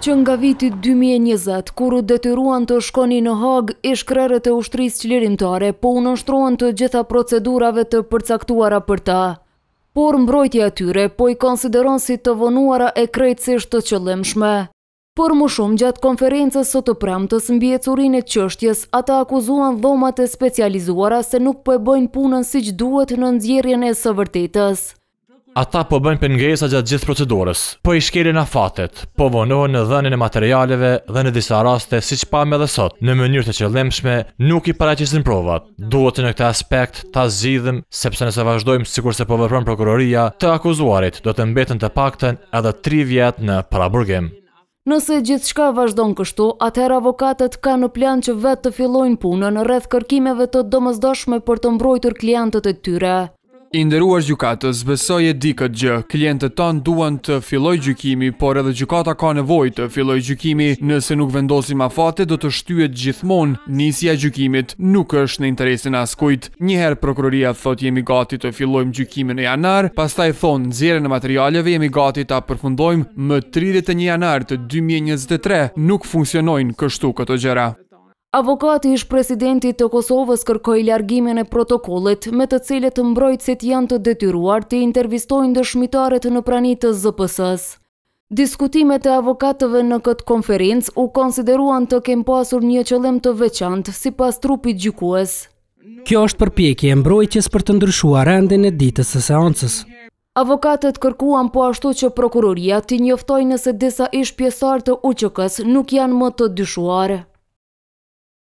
që nga vitit 2020, kuru detyruan të shkoni në hag, e shkrerët e ushtrisë qilirimtare, po unështruan të gjitha procedurave të përcaktuara për ta. Por mbrojtja tyre, po i konsideron si të vonuara e krejtësisht të qëllim Por më shumë gjatë konferences së të premë të sëmbjecurin e qështjes, ata akuzuan dhomate specializuara se nuk po e bojnë punën si që duhet në nëzjerjen e së vërtetës. Ata po bëjnë pengesa gjatë gjithë procedurës, po i shkelin afatet, po vonohen në dhënën e materialeve dhe në disa raste, si që pa me dhe sot, në mënyrë të qëllimshme, nuk i paraqisin provat. Duhet të në këtë aspekt ta zhidhëm, sepse nëse vazhdojmë sikur se po vepron prokuroria, të akuzuarit do të mbetën të paktën edhe 3 vjet në paraburgim. Nëse gjithë shka vazhdojnë kështu, atëherë avokatet ka në plan që vetë të fillojnë punën rreth kërkimeve të domës për të mbrojtur klientët e tyre. Inderuar gjukatës, besoj e di këtë gjë, klientët tonë duan të filloj gjukimi, por edhe gjukata ka nevoj të filloj gjukimi, nëse nuk vendosim afate, do të shtyet gjithmonë, nisja gjukimit nuk është në interesin askujt. Njëherë prokuroria thot jemi gati të fillojmë gjukimin e janar, pasta e thonë nëzire në materialeve jemi gati të apërfundojmë më 31 janar të 2023, nuk funksionojnë kështu këto gjera. Avokati ish presidenti të Kosovës kërkoj largimin e protokollet me të cilet të mbrojtësit janë të detyruar të intervistojnë dëshmitarët në pranit të zëpësës. Diskutimet e avokatëve në këtë konferencë u konsideruan të kem pasur një qëllim të veçantë si pas trupit gjykuës. Kjo është përpjekje e mbrojtjes për të ndryshua rendin e ditës së seancës. Avokatët kërkuan po ashtu që prokuroria të njoftoj nëse disa ish pjesar të uqëkës nuk janë më të dyshuarë.